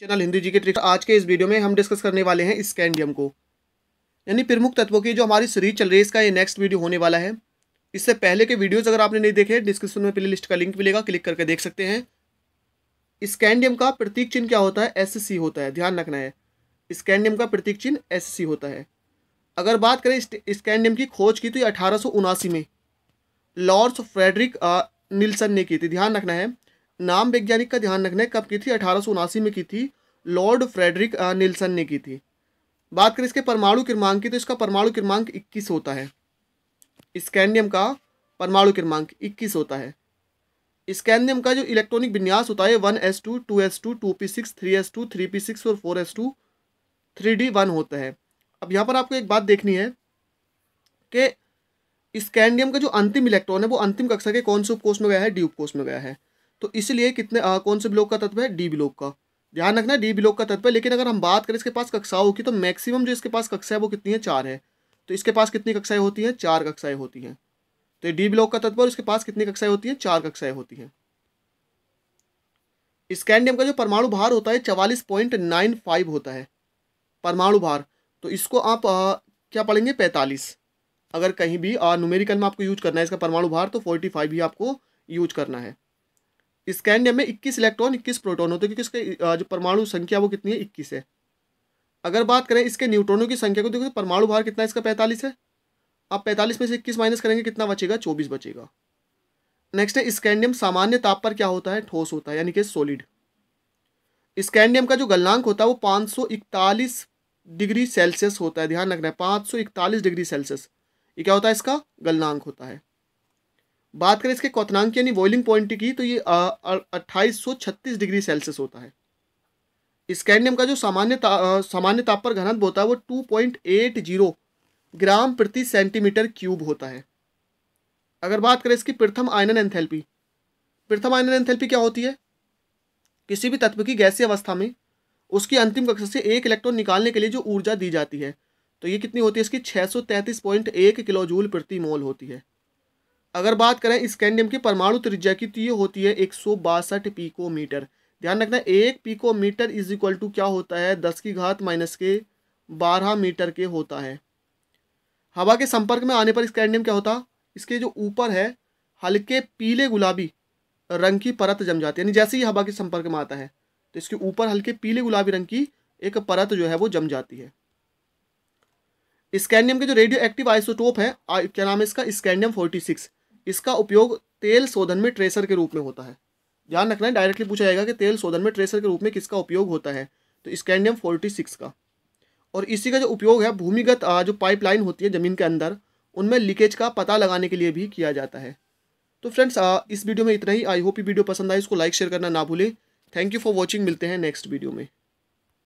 channel Hindi जी के tricks आज के इस वीडियो में हम डिस्कस करने वाले हैं स्कैंडियम को यानी प्रमुख तत्वों की जो हमारी सीरीज चल रही है इसका ये नेक्स्ट वीडियो होने वाला है इससे पहले के वीडियोज अगर आपने नहीं देखे डिस्क्रिप्शन में प्ले लिस्ट का लिंक मिलेगा क्लिक करके देख सकते हैं स्कैंडियम का प्रतीक चिन्ह क्या होता है एस सी होता है ध्यान रखना है स्कैंडियम का प्रतीक चिन्ह एस सी होता है अगर बात करें स्कैंडियम की खोज की तो ये अठारह में लॉर्ड्स फ्रेडरिक निल्सन ने की थी ध्यान रखना है नाम वैज्ञानिक का ध्यान रखना है कब की थी अठारह में की थी लॉर्ड फ्रेडरिक नीलसन ने की थी बात करें इसके परमाणु क्रमांक की तो इसका परमाणु क्रमांक 21 होता है स्कैंडियम का परमाणु क्रमांक 21 होता है स्कैंडियम का जो इलेक्ट्रॉनिक विन्यास होता है one S two two S two two P six three S two three P six और four S two three D one होता है अब यहाँ पर आपको एक बात देखनी है कि स्कैंडियम का जो अंतिम इलेक्ट्रॉन है वो अंतिम कक्षा के कौन से उपकोष में गया है डी उपकोष में गया है तो इसलिए कितने आ, कौन से ब्लॉक का तत्व है डी ब्लॉक का ध्यान रखना डी ब्लॉक का तत्व है लेकिन अगर हम बात करें इसके पास कक्षाओं की तो मैक्सिमम जो इसके पास कक्षा है वो कितनी है चार है तो इसके पास कितनी कक्षाएं होती हैं चार कक्षाएं होती हैं तो डी ब्लॉक का तत्व और इसके पास कितनी कक्षाएं होती हैं चार कक्षाएं होती हैं स्कैंडियम का जो परमाणु भार होता है चवालीस पॉइंट नाइन फाइव होता है परमाणु भार तो इसको आप आ, क्या पढ़ेंगे पैंतालीस अगर कहीं भी न्यूमेरिकल में आपको यूज करना है इसका परमाणु भार तो फोर्टी फाइव ही आपको यूज करना है स्कैंडियम में इक्कीस इलेक्ट्रॉन इक्कीस प्रोटोन होते हैं क्योंकि इसकी जो परमाणु संख्या वो कितनी है इक्कीस है अगर बात करें इसके न्यूट्रॉनों की संख्या को देखो तो परमाणु भार कितना इसका पैंतालीस है आप पैंतालीस में से इक्कीस माइनस करेंगे कितना बचेगा चौबीस बचेगा नेक्स्ट है स्कैंडियम सामान्य ताप पर क्या होता है ठोस होता है यानी कि सॉलिड स्कैंडियम का जो गलनांक होता है वो इकतालीस डिग्री सेल्सियस होता है ध्यान रखना है इकतालीस डिग्री सेल्सियस ये क्या होता है इसका गलनांक होता है बात करें इसके क्वनांक यानी बॉइलिंग पॉइंट की तो ये अट्ठाईस डिग्री सेल्सियस होता है स्कैंडियम का जो सामान्य ता, सामान्य ताप पर घनत्व होता है वो two point eight zero gram प्रति सेंटीमीटर क्यूब होता है अगर बात करें इसकी प्रथम आयनन एंथैल्पी प्रथम आयनन एंथैल्पी क्या होती है किसी भी तत्व की गैसीय अवस्था में उसकी अंतिम कक्षा से एक इलेक्ट्रॉन निकालने के लिए जो ऊर्जा दी जाती है तो ये कितनी होती है इसकी छः किलो जूल प्रति मोल होती है अगर बात करें स्कैंडियम की परमाणु त्रिज्या की तो ये होती है एक सौ बासठ पीकोमीटर ध्यान रखना एक पीकोमीटर इज इक्वल टू क्या होता है दस की घात माइनस के बारह मीटर के होता है हवा के संपर्क में आने पर स्कैंडियम क्या होता इसके जो ऊपर है हल्के पीले गुलाबी रंग की परत जम जाती है यानी जैसे ही हवा के संपर्क में आता है तो इसके ऊपर हल्के पीले गुलाबी रंग की एक परत जो है वो जम जाती है स्कैंडियम के जो रेडियो एक्टिव आइसोटोप है क्या नाम है इसका स्कैंडियम फोर्टी सिक्स इसका उपयोग तेल शोधन में ट्रेसर के रूप में होता है ध्यान रखना है डायरेक्टली पूछा जाएगा कि तेल शोधन में ट्रेसर के रूप में किसका उपयोग होता है तो स्कैंडियम फोर्टी सिक्स का और इसी का जो उपयोग है भूमिगत जो पाइपलाइन होती है ज़मीन के अंदर उनमें लीकेज का पता लगाने के लिए भी किया जाता है तो फ्रेंड्स इस वीडियो में इतना ही आई होप ये वीडियो पसंद आए इसको लाइक शेयर करना ना भूलें थैंक यू फॉर वॉचिंग मिलते हैं नेक्स्ट वीडियो में